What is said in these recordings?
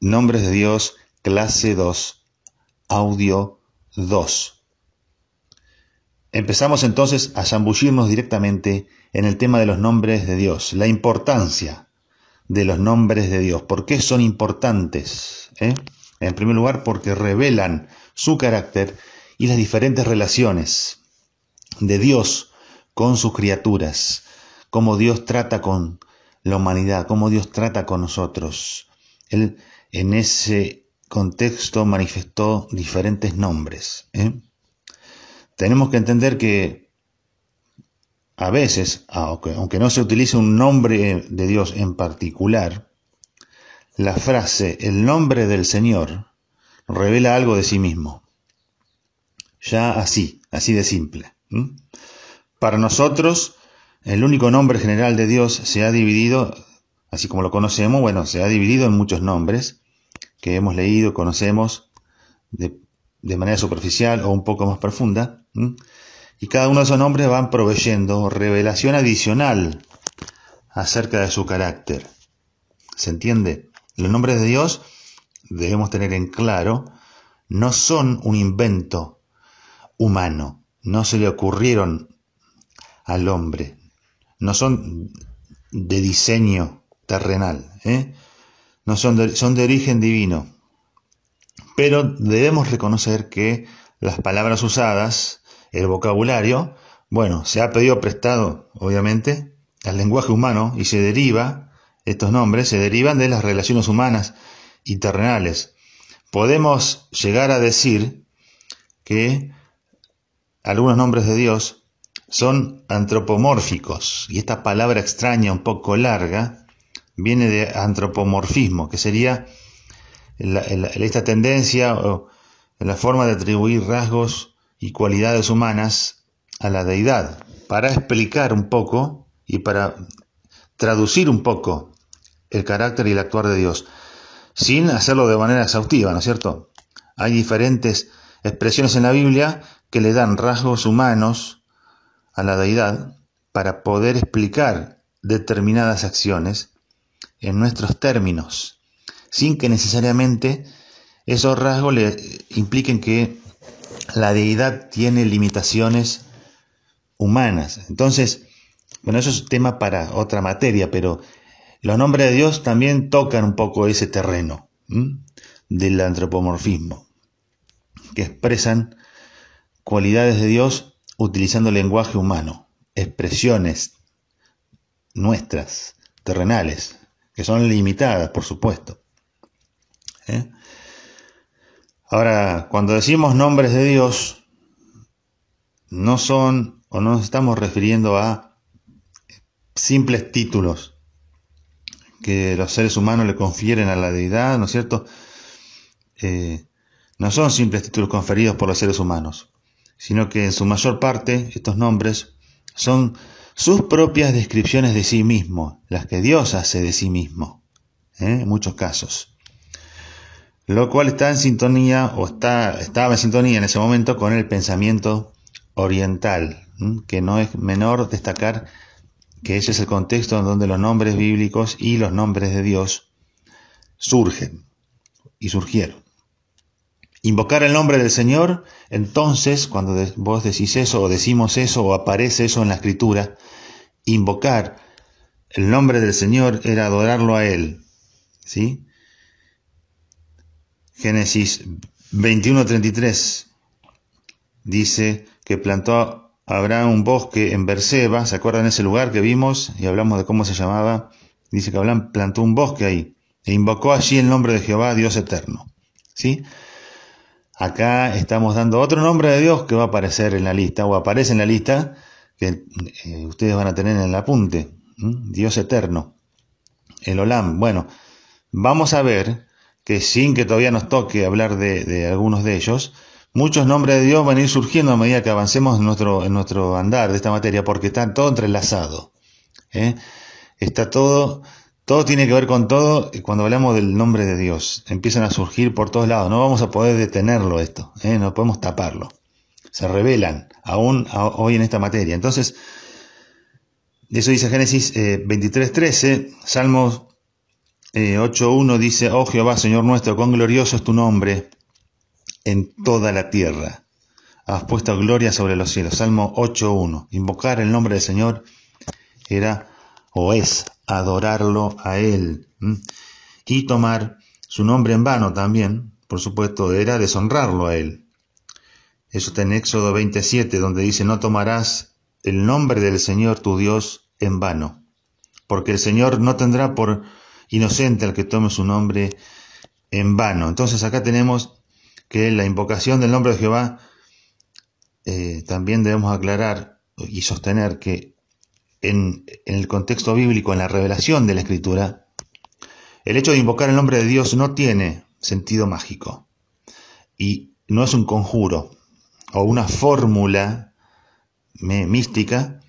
Nombres de Dios, clase 2, audio 2. Empezamos entonces a zambullirnos directamente en el tema de los nombres de Dios, la importancia de los nombres de Dios, por qué son importantes. ¿Eh? En primer lugar, porque revelan su carácter y las diferentes relaciones de Dios con sus criaturas, cómo Dios trata con la humanidad, cómo Dios trata con nosotros en ese contexto manifestó diferentes nombres. ¿eh? Tenemos que entender que a veces, aunque no se utilice un nombre de Dios en particular, la frase el nombre del Señor revela algo de sí mismo. Ya así, así de simple. Para nosotros, el único nombre general de Dios se ha dividido, así como lo conocemos, bueno, se ha dividido en muchos nombres, que hemos leído, conocemos de, manera superficial o un poco más profunda. Y cada uno de esos nombres van proveyendo revelación adicional acerca de su carácter. ¿Se entiende? Los nombres de Dios, debemos tener en claro, no son un invento humano, no se le ocurrieron al hombre, no son de diseño terrenal. ¿eh? no son de, son de origen divino. Pero debemos reconocer que las palabras usadas, el vocabulario, bueno, se ha pedido prestado, obviamente, al lenguaje humano y se deriva, estos nombres se derivan de las relaciones humanas y terrenales. Podemos llegar a decir que algunos nombres de Dios son antropomórficos, y esta palabra extraña, un poco larga, viene de antropomorfismo, que sería esta tendencia o la forma de atribuir rasgos y cualidades humanas a la deidad, para explicar un poco y para traducir un poco el carácter y el actuar de Dios, sin hacerlo de manera exhaustiva, ¿no es cierto? Hay diferentes expresiones en la Biblia que le dan rasgos humanos a la deidad para poder explicar determinadas acciones en nuestros términos, sin que necesariamente esos rasgos le impliquen que la deidad tiene limitaciones humanas. Entonces, bueno, eso es tema para otra materia, pero los nombres de Dios también tocan un poco ese terreno del antropomorfismo, que expresan cualidades de Dios utilizando lenguaje humano, expresiones nuestras, terrenales, que son limitadas, por supuesto. ¿Eh? Ahora, cuando decimos nombres de Dios, no son o no nos estamos refiriendo a simples títulos que los seres humanos le confieren a la deidad, ¿no es cierto? Eh, no son simples títulos conferidos por los seres humanos, sino que en su mayor parte estos nombres son sus propias descripciones de sí mismo, las que Dios hace de sí mismo, ¿eh? en muchos casos. Lo cual está en sintonía, o está, estaba en sintonía en ese momento con el pensamiento oriental, que no es menor destacar que ese es el contexto en donde los nombres bíblicos y los nombres de Dios surgen y surgieron. Invocar el nombre del Señor, entonces, cuando vos decís eso o decimos eso o aparece eso en la escritura, invocar el nombre del Señor era adorarlo a Él. ¿Sí? Génesis 21:33 dice que plantó Abraham un bosque en Berseba, ¿se acuerdan ese lugar que vimos y hablamos de cómo se llamaba? Dice que Abraham plantó un bosque ahí e invocó allí el nombre de Jehová, Dios eterno. ¿Sí? Acá estamos dando otro nombre de Dios que va a aparecer en la lista o aparece en la lista que eh, ustedes van a tener en el apunte. Dios eterno. El Olam. Bueno, vamos a ver que sin que todavía nos toque hablar de, algunos de ellos, muchos nombres de Dios van a ir surgiendo a medida que avancemos en nuestro, en nuestro andar de esta materia, porque está todo entrelazado. ¿eh? Está todo, todo tiene que ver con todo cuando hablamos del nombre de Dios. Empiezan a surgir por todos lados. No vamos a poder detenerlo esto, ¿eh? no podemos taparlo se revelan aún hoy en esta materia. Entonces, eso dice Génesis eh, 23.13, Salmos 8.1 dice, oh Jehová, Señor nuestro, cuán glorioso es tu nombre en toda la tierra. Has puesto gloria sobre los cielos. Salmo 8.1. Invocar el nombre del Señor era o es adorarlo a Él. Y tomar su nombre en vano también, por supuesto, era deshonrarlo a Él. Eso está en Éxodo 27, donde dice, no tomarás el nombre del Señor tu Dios en vano, porque el Señor no tendrá por inocente al que tome su nombre en vano. Entonces acá tenemos que la invocación del nombre de Jehová, eh, también debemos aclarar y sostener que en el contexto bíblico, en la revelación de la Escritura, el hecho de invocar el nombre de Dios no tiene sentido mágico y no es un conjuro, o una fórmula mística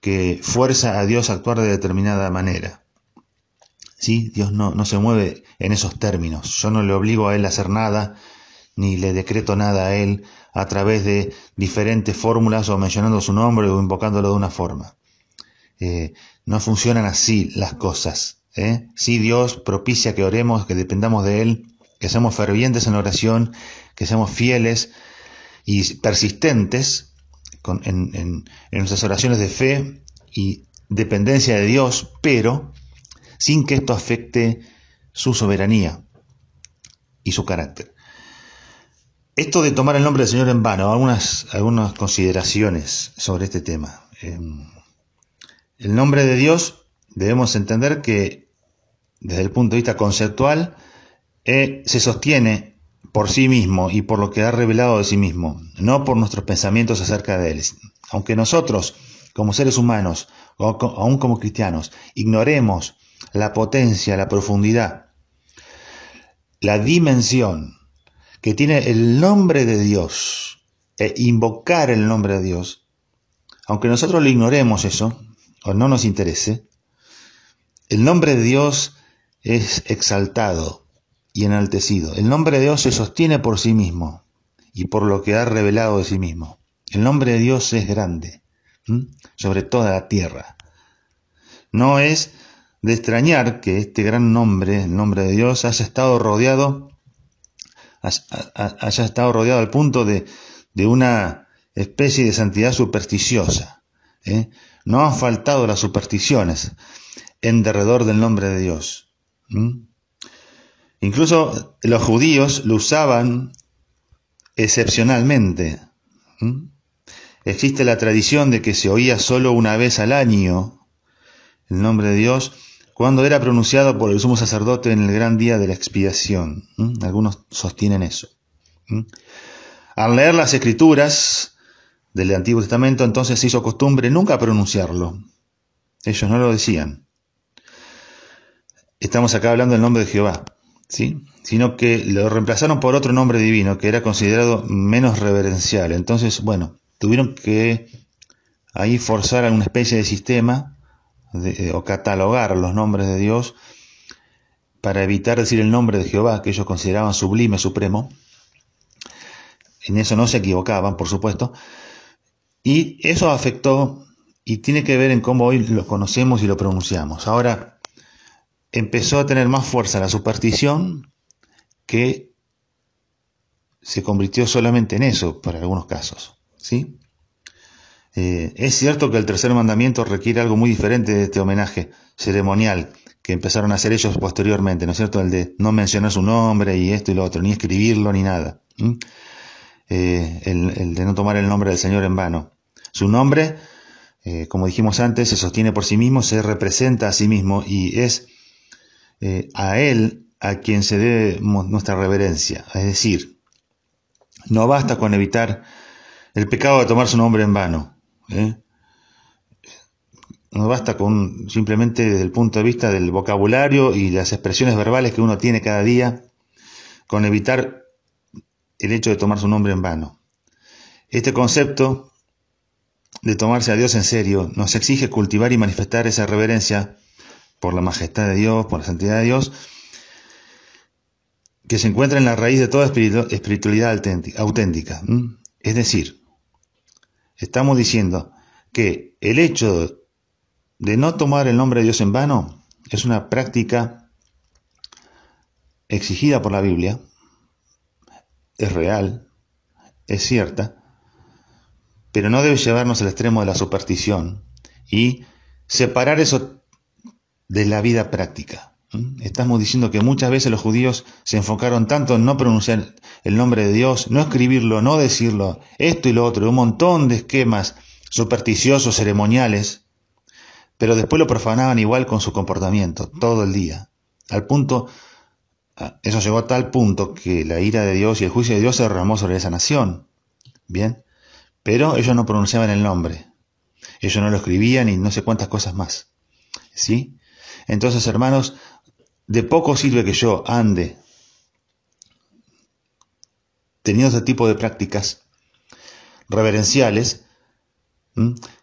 que fuerza a Dios a actuar de determinada manera. ¿Sí? Dios no, no se mueve en esos términos. Yo no le obligo a Él a hacer nada, ni le decreto nada a Él a través de diferentes fórmulas o mencionando su nombre o invocándolo de una forma. Eh, no funcionan así las cosas. ¿eh? Si Dios propicia que oremos, que dependamos de Él, que seamos fervientes en oración, que seamos fieles y persistentes en, nuestras oraciones de fe y dependencia de Dios, pero sin que esto afecte su soberanía y su carácter. Esto de tomar el nombre del Señor en vano, algunas, algunas consideraciones sobre este tema. Em, el nombre de Dios debemos entender que desde el punto de vista conceptual eh, se sostiene por sí mismo y por lo que ha revelado de sí mismo, no por nuestros pensamientos acerca de él. Aunque nosotros, como seres humanos, o aún como cristianos, ignoremos la potencia, la profundidad, la dimensión que tiene el nombre de Dios, e invocar el nombre de Dios, aunque nosotros lo ignoremos eso, o no nos interese, el nombre de Dios es exaltado, y enaltecido. El nombre de Dios se sostiene por sí mismo y por lo que ha revelado de sí mismo. El nombre de Dios es grande, sobre toda la tierra. No es de extrañar que este gran nombre, el nombre de Dios, haya estado rodeado, haya estado rodeado al punto de, una especie de santidad supersticiosa. ¿eh? No han faltado las supersticiones en derredor del nombre de Dios. Incluso los judíos lo usaban excepcionalmente. Existe la tradición de que se oía solo una vez al año el nombre de Dios cuando era pronunciado por el sumo sacerdote en el gran día de la expiación. Algunos sostienen eso. Al leer las escrituras del Antiguo Testamento, entonces se hizo costumbre nunca pronunciarlo. Ellos no lo decían. Estamos acá hablando del nombre de Jehová sino que lo reemplazaron por otro nombre divino que era considerado menos reverencial. Entonces, bueno, tuvieron que ahí forzar alguna especie de sistema eh, o catalogar los nombres de Dios para evitar decir el nombre de Jehová, que ellos consideraban sublime, supremo. En eso no se equivocaban, por supuesto. Y eso afectó y tiene que ver en cómo hoy lo conocemos y lo pronunciamos. Ahora, empezó a tener más fuerza la superstición que se convirtió solamente en eso para algunos casos. ¿sí? Eh, es cierto que el tercer mandamiento requiere algo muy diferente de este homenaje ceremonial que empezaron a hacer ellos posteriormente, ¿no es cierto? El de no mencionar su nombre y esto y lo otro, ni escribirlo ni nada. Eh, el, de no tomar el nombre del Señor en vano. Su nombre, eh, como dijimos antes, se sostiene por sí mismo, se representa a sí mismo y es eh, a Él a quien se debe nuestra reverencia. Es decir, no basta con evitar el pecado de tomar su nombre en vano. ¿eh? No basta con simplemente desde el punto de vista del vocabulario y las expresiones verbales que uno tiene cada día, con evitar el hecho de tomar su nombre en vano. Este concepto de tomarse a Dios en serio nos exige cultivar y manifestar esa reverencia por la majestad de Dios, por la santidad de Dios, que se encuentra en la raíz de toda espiritualidad auténtica. Es decir, estamos diciendo que el hecho de no tomar el nombre de Dios en vano es una práctica exigida por la Biblia, es real, es cierta, pero no debe llevarnos al extremo de la superstición y separar eso de la vida práctica. ¿Mm? Estamos diciendo que muchas veces los judíos se enfocaron tanto en no pronunciar el nombre de Dios, no escribirlo, no decirlo, esto y lo otro, un montón de esquemas supersticiosos, ceremoniales, pero después lo profanaban igual con su comportamiento, todo el día. Al punto, ah, eso llegó a tal punto que la ira de Dios y el juicio de Dios se derramó sobre esa nación. Bien, pero ellos no pronunciaban el nombre, ellos no lo escribían y no sé cuántas cosas más. ¿Sí? Entonces, hermanos, de poco sirve que yo ande teniendo este tipo de prácticas reverenciales,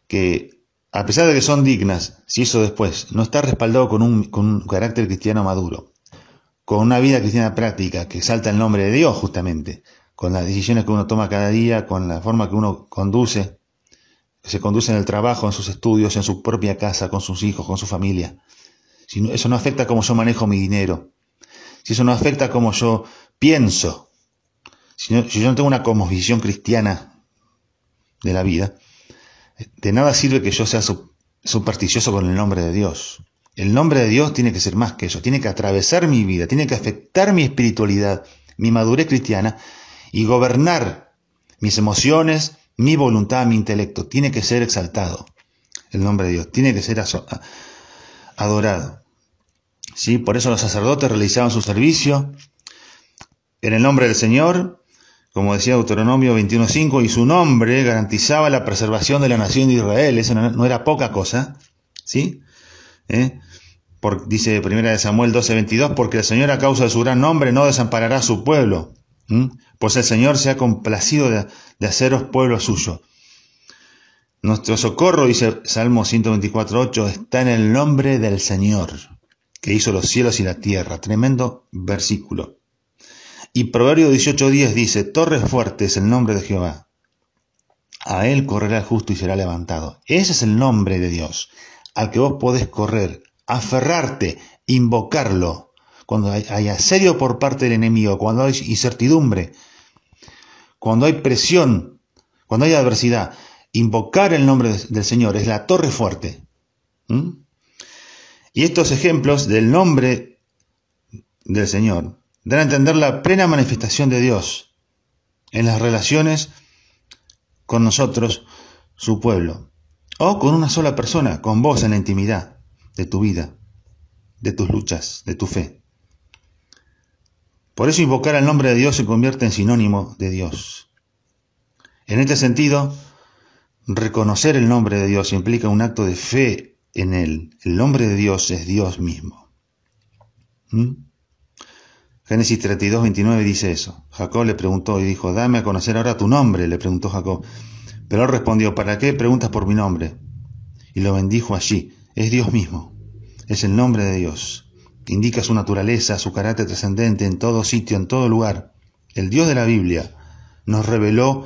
que a pesar de que son dignas, si eso después no está respaldado con un, con un carácter cristiano maduro, con una vida cristiana práctica que exalta el nombre de Dios justamente, con las decisiones que uno toma cada día, con la forma que uno conduce, que se conduce en el trabajo, en sus estudios, en su propia casa, con sus hijos, con su familia. Si eso no afecta cómo yo manejo mi dinero, si eso no afecta cómo yo pienso, si, yo no tengo una visión cristiana de la vida, de nada sirve que yo sea supersticioso con el nombre de Dios. El nombre de Dios tiene que ser más que eso, tiene que atravesar mi vida, tiene que afectar mi espiritualidad, mi madurez cristiana y gobernar mis emociones, mi voluntad, mi intelecto. Tiene que ser exaltado el nombre de Dios, tiene que ser adorado. ¿sí? Por eso los sacerdotes realizaban su servicio en el nombre del Señor, como decía Deuteronomio 21.5, y su nombre garantizaba la preservación de la nación de Israel. Eso no, era poca cosa, ¿sí? ¿Eh? dice primera de Samuel 12.22, porque el Señor a causa de su gran nombre no desamparará a su pueblo, pues el Señor se ha complacido de, de haceros pueblo suyo. Nuestro socorro, dice Salmo 124.8, está en el nombre del Señor que hizo los cielos y la tierra. Tremendo versículo. Y Proverbio 18:10 dice, Torre fuerte es el nombre de Jehová. A él correrá el justo y será levantado. Ese es el nombre de Dios, al que vos podés correr, aferrarte, invocarlo. Cuando hay, asedio por parte del enemigo, cuando hay incertidumbre, cuando hay presión, cuando hay adversidad, invocar el nombre del Señor es la torre fuerte. ¿Mm? Y estos ejemplos del nombre del Señor dan a entender la plena manifestación de Dios en las relaciones con nosotros, su pueblo, o con una sola persona, con vos en la intimidad de tu vida, de tus luchas, de tu fe. Por eso invocar al nombre de Dios se convierte en sinónimo de Dios. En este sentido, reconocer el nombre de Dios implica un acto de fe en él. El nombre de Dios es Dios mismo. ¿Mm? Génesis 32, 29 dice eso. Jacob le preguntó y dijo, dame a conocer ahora tu nombre, le preguntó Jacob. Pero él respondió, ¿para qué preguntas por mi nombre? Y lo bendijo allí. Es Dios mismo. Es el nombre de Dios. Indica su naturaleza, su carácter trascendente en todo sitio, en todo lugar. El Dios de la Biblia nos reveló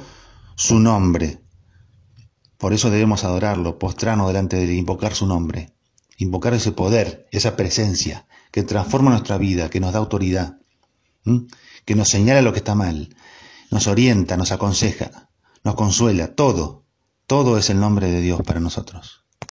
su nombre. Por eso debemos adorarlo, postrarnos delante de él, invocar su nombre, invocar ese poder, esa presencia que transforma nuestra vida, que nos da autoridad, que nos señala lo que está mal, nos orienta, nos aconseja, nos consuela, todo, todo es el nombre de Dios para nosotros.